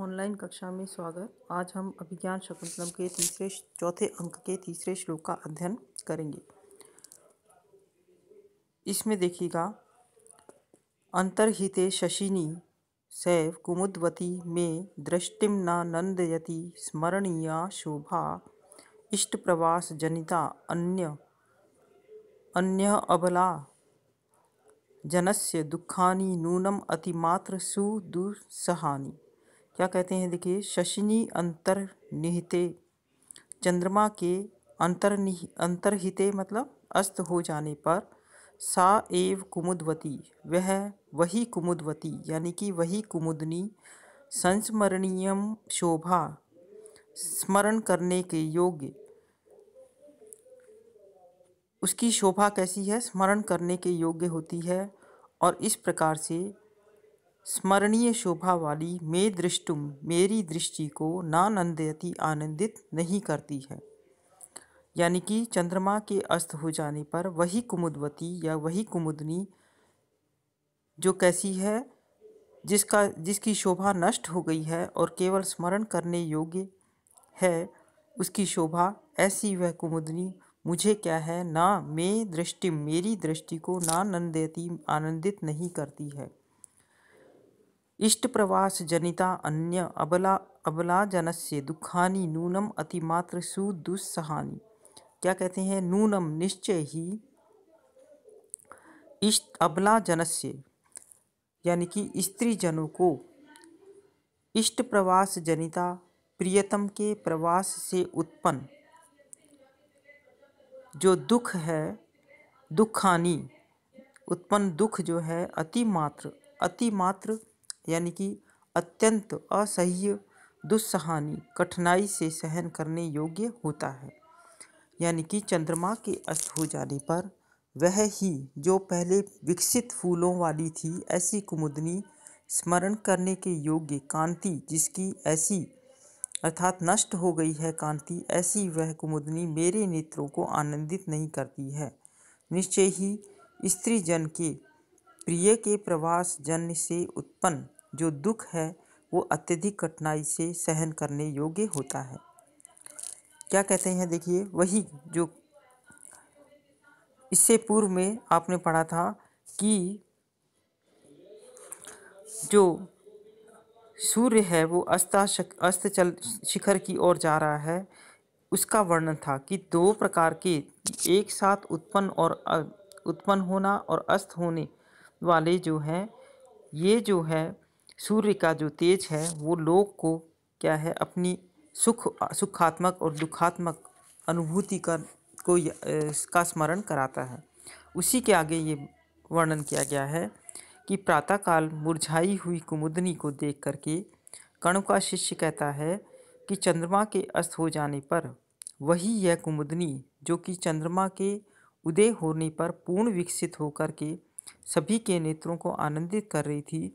online कक्षा में स्वागत आज हम अभिज्ञान शकुंतलम के तीसरे चौथे अंक के तीसरे श्लोक का अध्ययन करेंगे इसमें देखिएगा अंतर्हिते शशिनी सैव कुमुदवती में दृष्टिम न नंदयति स्मरणीया शोभा इष्ट प्रवास जनिता अन्य अन्य अबला जनस्य दुखानी नूनम अतिमात्र सुदुसहानी क्या कहते हैं देखिए शशिनी अंतर्निहिते चंद्रमा के अंतर्नि अंतर्हिते मतलब अस्त हो जाने पर सा एव कुमुदवती वह वही कुमुदवती यानी कि वही कुमुदनी संस्मरणीय शोभा स्मरण करने के योग्य उसकी शोभा कैसी है स्मरण करने के योग्य होती है और इस प्रकार से स्मरणीय शोभा वाली मे दृष्टुम मेरी दृष्टि को नानंदयती आनंदित नहीं करती है यानी कि चंद्रमा के अस्त हो जाने पर वही कुमुदवती या वही कुमुदनी जो कैसी है जिसका जिसकी शोभा नष्ट हो गई है और केवल स्मरण करने योग्य है उसकी शोभा ऐसी वह कुमुदनी मुझे क्या है ना मे दृष्टि मेरी दृष्टि को ना आनंदित नहीं करती है इष्ट प्रवास जनिता अन्य अबला अबलाजनस्य दुःखानि नूनम् अतिमात्र सुदुस्सहानि क्या कहते हैं नूनम निश्चय ही इष्ट जनस्य यानी कि स्त्री जनों को इष्ट प्रवास जनिता प्रियतम के प्रवास से उत्पन्न जो दुख है दुखानी उत्पन्न दुख जो है अतिमात्र अतिमात्र यानी कि अत्यंत असह्य दुस्सहानी कठिनाई से सहन करने योग्य होता है यानी कि चंद्रमा के अस्त हो जाने पर वह ही जो पहले विकसित फूलों वाली थी ऐसी कुमुदनी स्मरण करने के योग्य कांति जिसकी ऐसी अर्थात नष्ट हो गई है कांति ऐसी वह कुमुदनी मेरे नेत्रों को आनंदित नहीं करती है निश्चय ही स्त्री जन के प्रिय के प्रवास जन्य से उत्पन्न जो दुख है वो अत्यधिक कठिनाई से सहन करने योग्य होता है क्या कहते हैं देखिए वही जो इससे पूर्व में आपने पढ़ा था कि जो सूर्य है वो अस्ता अस्त चल शिखर की ओर जा रहा है उसका वर्णन था कि दो प्रकार के एक साथ उत्पन्न और उत्पन्न होना और अस्त होने वाले जो है ये जो है सूर्य का जो तेज है वो लोग को क्या है अपनी सुख सुखात्मक और दुखात्मक अनुभूति का को इसका स्मरण कराता है उसी के आगे ये वर्णन किया गया है कि प्रातःकाल मुरझाई हुई कुमुदनी को देख करके कर्ण का शिष्य कहता है कि चंद्रमा के अस्त हो जाने पर वही यह कुमुदनी जो कि चंद्रमा के उदय होने पर पूर्ण विकसित होकर के सभी के नेत्रों को आनंदित कर रही थी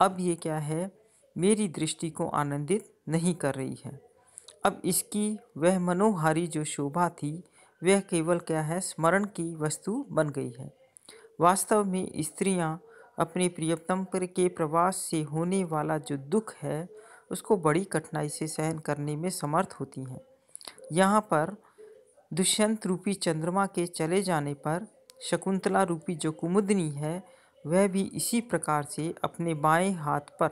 अब ये क्या है मेरी दृष्टि को आनंदित नहीं कर रही है अब इसकी वह मनोहारी जो शोभा थी वह केवल क्या है स्मरण की वस्तु बन गई है वास्तव में स्त्रियां अपने प्रियतम के प्रवास से होने वाला जो दुख है उसको बड़ी कठिनाई से सहन करने में समर्थ होती हैं यहाँ पर दुष्यंत रूपी चंद्रमा के चले जाने पर शकुंतला रूपी जो कुमुदनी है वह भी इसी प्रकार से अपने बाएं हाथ पर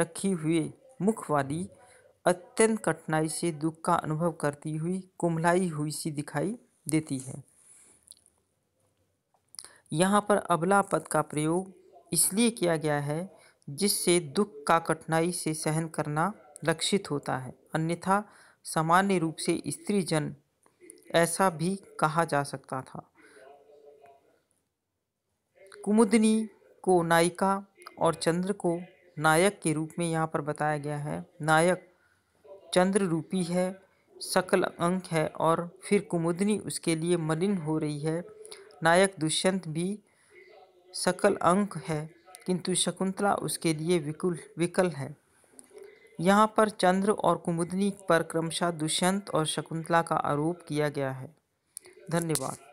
रखी हुए मुख वाली अत्यंत कठिनाई से दुख का अनुभव करती हुई कुंभलाई हुई सी दिखाई देती है यहाँ पर अबला पद का प्रयोग इसलिए किया गया है जिससे दुख का कठिनाई से सहन करना लक्षित होता है अन्यथा सामान्य रूप से स्त्री जन ऐसा भी कहा जा सकता था कुमुदनी को नायिका और चंद्र को नायक के रूप में यहाँ पर बताया गया है नायक चंद्र रूपी है सकल अंक है और फिर कुमुदनी उसके लिए मलिन हो रही है नायक दुष्यंत भी सकल अंक है किंतु शकुंतला उसके लिए विकुल विकल है यहाँ पर चंद्र और कुमुदनी पर क्रमशः दुष्यंत और शकुंतला का आरोप किया गया है धन्यवाद